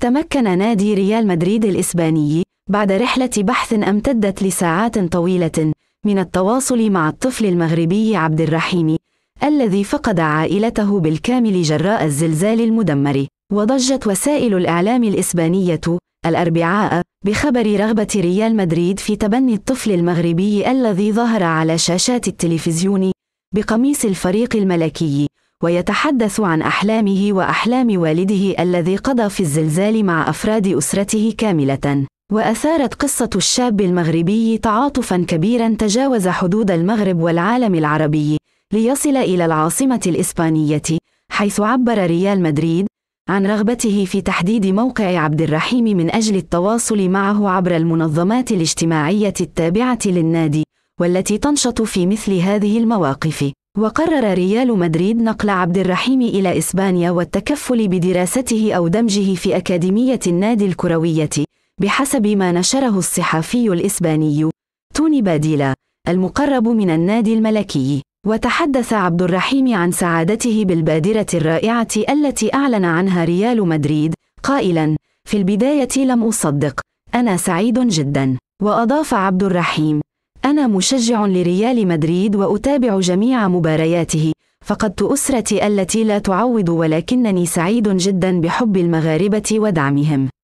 تمكن نادي ريال مدريد الإسباني بعد رحلة بحث امتدت لساعات طويلة من التواصل مع الطفل المغربي عبد الرحيم الذي فقد عائلته بالكامل جراء الزلزال المدمر وضجت وسائل الإعلام الإسبانية الأربعاء بخبر رغبة ريال مدريد في تبني الطفل المغربي الذي ظهر على شاشات التلفزيون بقميص الفريق الملكي ويتحدث عن أحلامه وأحلام والده الذي قضى في الزلزال مع أفراد أسرته كاملة. وأثارت قصة الشاب المغربي تعاطفا كبيرا تجاوز حدود المغرب والعالم العربي ليصل إلى العاصمة الإسبانية، حيث عبر ريال مدريد عن رغبته في تحديد موقع عبد الرحيم من أجل التواصل معه عبر المنظمات الاجتماعية التابعة للنادي، والتي تنشط في مثل هذه المواقف. وقرر ريال مدريد نقل عبد الرحيم إلى إسبانيا والتكفل بدراسته أو دمجه في أكاديمية النادي الكروية بحسب ما نشره الصحفي الإسباني توني باديلا المقرب من النادي الملكي وتحدث عبد الرحيم عن سعادته بالبادرة الرائعة التي أعلن عنها ريال مدريد قائلا في البداية لم أصدق أنا سعيد جدا وأضاف عبد الرحيم أنا مشجع لريال مدريد وأتابع جميع مبارياته فقدت أسرتي التي لا تعوض ولكنني سعيد جدا بحب المغاربة ودعمهم